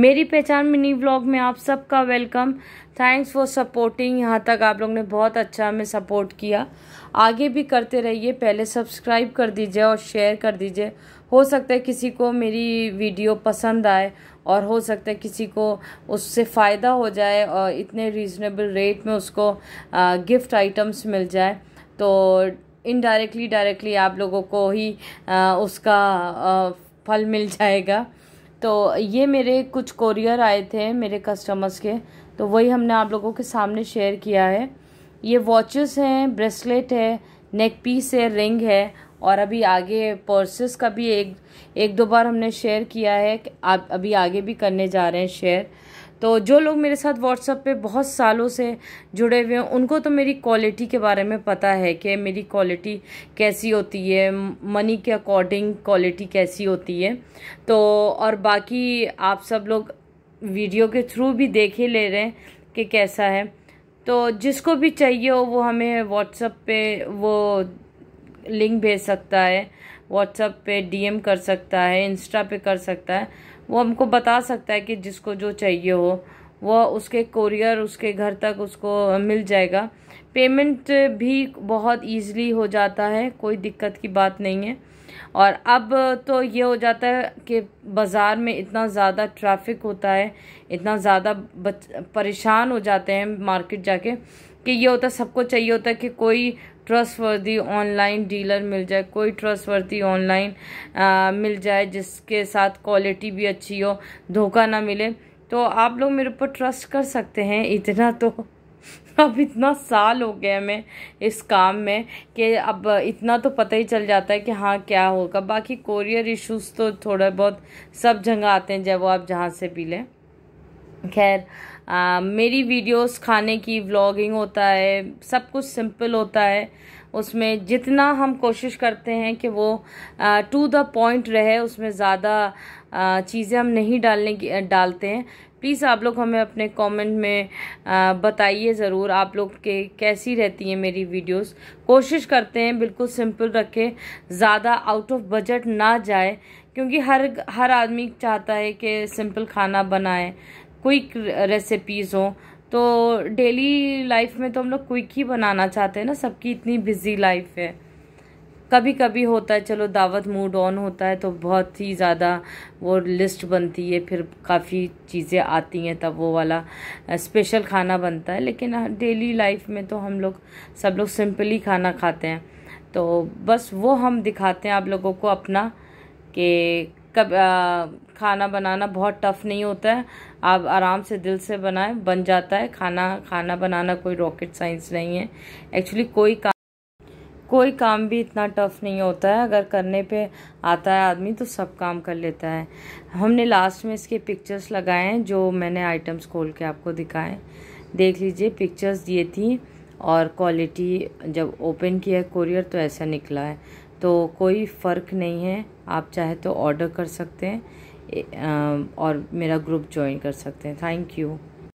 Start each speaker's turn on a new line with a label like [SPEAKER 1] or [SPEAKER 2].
[SPEAKER 1] मेरी पहचान mini blog में आप सबका वेलकम थैंक्स फॉर सपोर्टिंग यहाँ तक आप लोग ने बहुत अच्छा हमें सपोर्ट किया आगे भी करते रहिए पहले सब्सक्राइब कर दीजिए और शेयर कर दीजिए हो सकता है किसी को मेरी वीडियो पसंद आए और हो सकता है किसी को उससे फ़ायदा हो जाए और इतने रीज़नेबल रेट में उसको गिफ्ट आइटम्स मिल जाए तो इनडायरेक्टली डायरेक्टली आप लोगों को ही उसका फल मिल जाएगा तो ये मेरे कुछ कोरियर आए थे मेरे कस्टमर्स के तो वही हमने आप लोगों के सामने शेयर किया है ये वॉचेस हैं ब्रेसलेट है नेक पीस है रिंग है और अभी आगे पर्सेस का भी एक एक दो बार हमने शेयर किया है कि आप अभी आगे भी करने जा रहे हैं शेयर तो जो लोग मेरे साथ व्हाट्सअप पे बहुत सालों से जुड़े हुए हैं उनको तो मेरी क्वालिटी के बारे में पता है कि मेरी क्वालिटी कैसी होती है मनी के अकॉर्डिंग क्वालिटी कैसी होती है तो और बाकी आप सब लोग वीडियो के थ्रू भी देख ही ले रहे हैं कि कैसा है तो जिसको भी चाहिए हो वो हमें व्हाट्सअप पे वो लिंक भेज सकता है व्हाट्सअप पे डीएम कर सकता है इंस्टा पे कर सकता है वो हमको बता सकता है कि जिसको जो चाहिए हो वो उसके कोरियर उसके घर तक उसको मिल जाएगा पेमेंट भी बहुत ईजिली हो जाता है कोई दिक्कत की बात नहीं है और अब तो ये हो जाता है कि बाज़ार में इतना ज़्यादा ट्रैफिक होता है इतना ज़्यादा परेशान हो जाते हैं मार्केट जाके कि ये होता सबको चाहिए होता है कि कोई ट्रस्टवर्दी ऑनलाइन डीलर मिल जाए कोई ट्रस्टवर्दी ऑनलाइन मिल जाए जिसके साथ क्वालिटी भी अच्छी हो धोखा ना मिले तो आप लोग मेरे ऊपर ट्रस्ट कर सकते हैं इतना तो अब इतना साल हो गया मैं इस काम में कि अब इतना तो पता ही चल जाता है कि हाँ क्या होगा बाकी कोरियर इश्यूज़ तो थोड़ा बहुत सब जगह आते हैं जब वो आप जहाँ से भी लें खैर मेरी वीडियोस खाने की व्लॉगिंग होता है सब कुछ सिंपल होता है उसमें जितना हम कोशिश करते हैं कि वो टू द पॉइंट रहे उसमें ज़्यादा चीज़ें हम नहीं डालने की डालते हैं प्लीज़ आप लोग हमें अपने कमेंट में बताइए ज़रूर आप लोग के कैसी रहती हैं मेरी वीडियोस कोशिश करते हैं बिल्कुल सिंपल रखें ज़्यादा आउट ऑफ बजट ना जाए क्योंकि हर हर आदमी चाहता है कि सिंपल खाना बनाए क्विक रेसिपीज़ हों तो डेली लाइफ में तो हम लोग क्विक ही बनाना चाहते हैं ना सबकी इतनी बिजी लाइफ है कभी कभी होता है चलो दावत मूड ऑन होता है तो बहुत ही ज़्यादा वो लिस्ट बनती है फिर काफ़ी चीज़ें आती हैं तब वो वाला स्पेशल खाना बनता है लेकिन डेली हाँ, लाइफ में तो हम लोग सब लोग सिंपली खाना खाते हैं तो बस वो हम दिखाते हैं आप लोगों को अपना कि कब आ, खाना बनाना बहुत टफ़ नहीं होता है आप आराम से दिल से बनाएं बन जाता है खाना खाना बनाना कोई रॉकेट साइंस नहीं है एक्चुअली कोई काम कोई काम भी इतना टफ नहीं होता है अगर करने पे आता है आदमी तो सब काम कर लेता है हमने लास्ट में इसके पिक्चर्स लगाए हैं जो मैंने आइटम्स खोल के आपको दिखाए देख लीजिए पिक्चर्स दिए थी और क्वालिटी जब ओपन किया है कोरियर तो ऐसा निकला है तो कोई फ़र्क नहीं है आप चाहे तो ऑर्डर कर सकते हैं और मेरा ग्रुप ज्वाइन कर सकते हैं थैंक यू